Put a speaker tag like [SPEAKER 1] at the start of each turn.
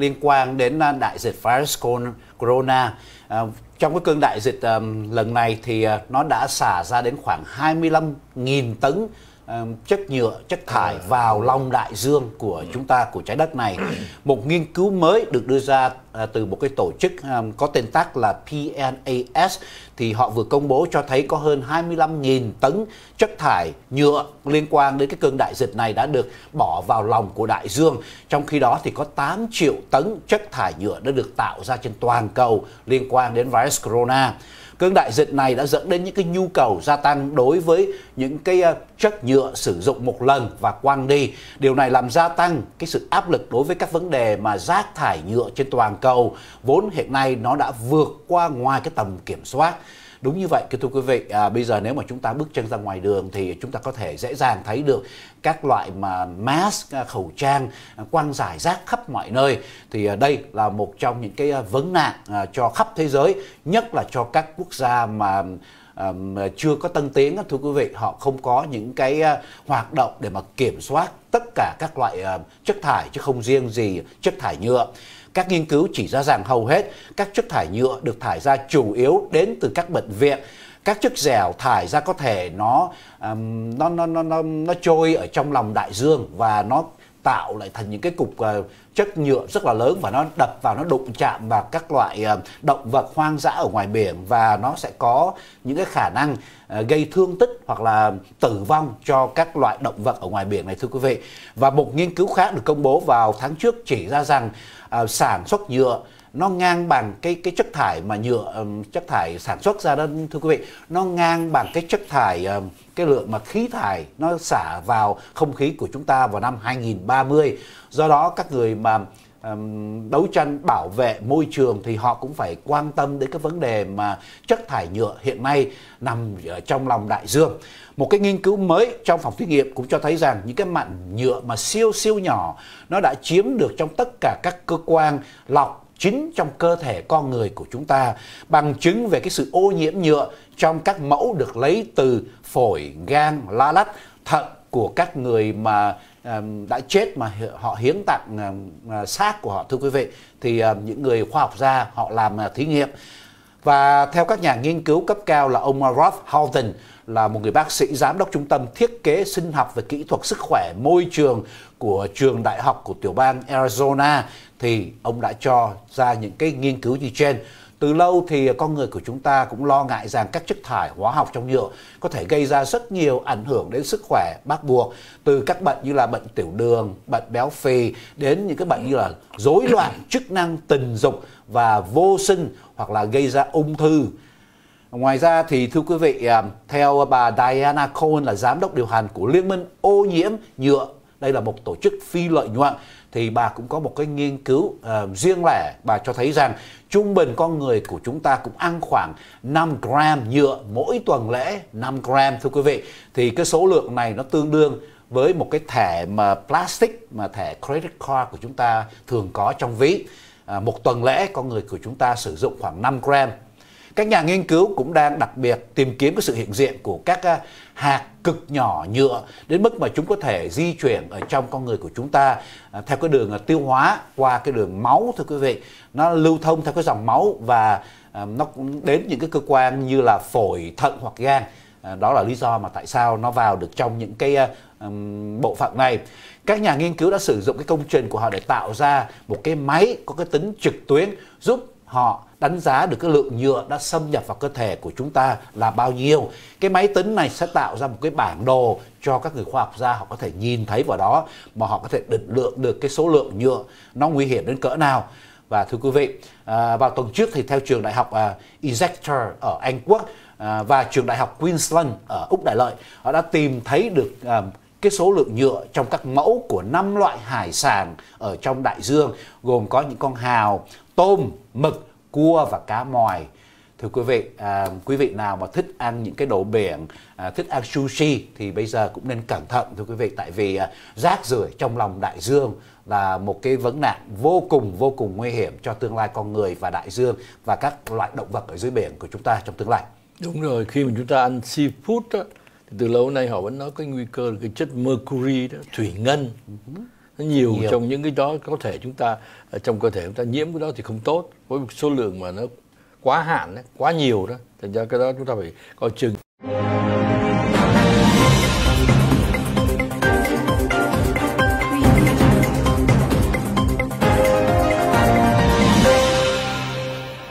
[SPEAKER 1] liên quan đến à, đại dịch virus corona. À, trong cái cơn đại dịch à, lần này thì nó đã xả ra đến khoảng 25.000 tấn chất nhựa, chất thải vào lòng đại dương của chúng ta, của trái đất này. Một nghiên cứu mới được đưa ra À, từ một cái tổ chức à, có tên tắt là PNAS thì họ vừa công bố cho thấy có hơn 25.000 tấn chất thải nhựa liên quan đến cái cơn đại dịch này đã được bỏ vào lòng của đại dương. Trong khi đó thì có 8 triệu tấn chất thải nhựa đã được tạo ra trên toàn cầu liên quan đến virus corona cơn đại dịch này đã dẫn đến những cái nhu cầu gia tăng đối với những cái à, chất nhựa sử dụng một lần và quăng đi. Điều này làm gia tăng cái sự áp lực đối với các vấn đề mà rác thải nhựa trên toàn cầu vốn hiện nay nó đã vượt qua ngoài cái tầm kiểm soát đúng như vậy kính thưa quý vị à, bây giờ nếu mà chúng ta bước chân ra ngoài đường thì chúng ta có thể dễ dàng thấy được các loại mà mask à, khẩu trang à, quăng rải rác khắp mọi nơi thì à, đây là một trong những cái vấn nạn cho khắp thế giới nhất là cho các quốc gia mà chưa có tân tiến thưa quý vị họ không có những cái ờ, hoạt động để mà kiểm soát tất cả các loại ờ, chất thải chứ không riêng gì chất thải nhựa các nghiên cứu chỉ ra rằng hầu hết các chất thải nhựa được thải ra chủ yếu đến từ các bệnh viện các chất dẻo thải ra có thể nó um, nó, nó nó nó nó trôi ở trong lòng đại dương và nó tạo lại thành những cái cục uh, chất nhựa rất là lớn và nó đập vào nó đụng chạm vào các loại uh, động vật hoang dã ở ngoài biển và nó sẽ có những cái khả năng uh, gây thương tích hoặc là tử vong cho các loại động vật ở ngoài biển này thưa quý vị. Và một nghiên cứu khác được công bố vào tháng trước chỉ ra rằng uh, sản xuất nhựa nó ngang bằng cái cái chất thải mà nhựa um, chất thải sản xuất ra đó thưa quý vị nó ngang bằng cái chất thải um, cái lượng mà khí thải nó xả vào không khí của chúng ta vào năm 2030 do đó các người mà um, đấu tranh bảo vệ môi trường thì họ cũng phải quan tâm đến cái vấn đề mà chất thải nhựa hiện nay nằm ở trong lòng đại dương một cái nghiên cứu mới trong phòng thí nghiệm cũng cho thấy rằng những cái mảnh nhựa mà siêu siêu nhỏ nó đã chiếm được trong tất cả các cơ quan lọc chính trong cơ thể con người của chúng ta, bằng chứng về cái sự ô nhiễm nhựa trong các mẫu được lấy từ phổi, gan, lá lách, thận của các người mà đã chết mà họ hiến tặng à, xác của họ thưa quý vị thì những người khoa học gia họ làm à, thí nghiệm và theo các nhà nghiên cứu cấp cao là ông Rob Halton là một người bác sĩ giám đốc trung tâm thiết kế sinh học về kỹ thuật sức khỏe môi trường của trường đại học của tiểu bang Arizona thì ông đã cho ra những cái nghiên cứu như trên. Từ lâu thì con người của chúng ta cũng lo ngại rằng các chất thải hóa học trong nhựa có thể gây ra rất nhiều ảnh hưởng đến sức khỏe bắt buộc từ các bệnh như là bệnh tiểu đường, bệnh béo phì đến những cái bệnh như là rối loạn chức năng tình dục và vô sinh hoặc là gây ra ung thư Ngoài ra thì thưa quý vị, à, theo bà Diana Cohen là giám đốc điều hành của Liên minh ô nhiễm nhựa, đây là một tổ chức phi lợi nhuận, thì bà cũng có một cái nghiên cứu uh, riêng lẻ, bà cho thấy rằng trung bình con người của chúng ta cũng ăn khoảng 5 gram nhựa mỗi tuần lễ, 5 gram thưa quý vị. Thì cái số lượng này nó tương đương với một cái thẻ mà plastic mà thẻ credit card của chúng ta thường có trong ví. À, một tuần lễ con người của chúng ta sử dụng khoảng 5 gram các nhà nghiên cứu cũng đang đặc biệt tìm kiếm cái sự hiện diện của các à, hạt cực nhỏ nhựa đến mức mà chúng có thể di chuyển ở trong con người của chúng ta à, theo cái đường à, tiêu hóa qua cái đường máu thưa quý vị. Nó lưu thông theo cái dòng máu và nó đến những cái cơ quan như là phổi, thận hoặc gan đó là lý do mà tại sao nó vào được trong những cái bộ phận này các nhà nghiên cứu đã sử dụng cái công trình của họ để tạo ra một cái máy có cái tính trực tuyến giúp họ đánh giá được cái lượng nhựa đã xâm nhập vào cơ thể của chúng ta là bao nhiêu. Cái máy tính này sẽ tạo ra một cái bản đồ cho các người khoa học gia họ có thể nhìn thấy vào đó mà họ có thể định lượng được cái số lượng nhựa nó nguy hiểm đến cỡ nào. Và thưa quý vị, à, vào tuần trước thì theo trường đại học à, Exeter ở Anh Quốc à, và trường đại học Queensland ở Úc Đại Lợi, họ đã tìm thấy được cái số lượng nhựa trong các mẫu của năm loại hải sản ở trong đại dương gồm có những con hào, tôm, mực, cua và cá mòi. Thưa quý vị, à, quý vị nào mà thích ăn những cái đồ biển, à, thích ăn sushi thì bây giờ cũng nên cẩn thận thưa quý vị tại vì à, rác rưởi trong lòng đại dương là một cái vấn nạn vô cùng vô cùng nguy hiểm cho tương lai con người và đại dương và các loại động vật ở dưới biển của chúng ta trong tương lai. Đúng rồi, khi mà chúng ta ăn seafood đó, thì từ lâu nay họ vẫn nói cái nguy cơ là cái chất mercury đó, thủy ngân. Uh ừ -huh nhiều, nhiều trong những cái đó có thể chúng ta ờ, trong cơ thể chúng ta nhiễm cái đó thì không tốt với số lượng mà nó quá hạn quá nhiều đó thành ra cái đó chúng ta phải coi chừng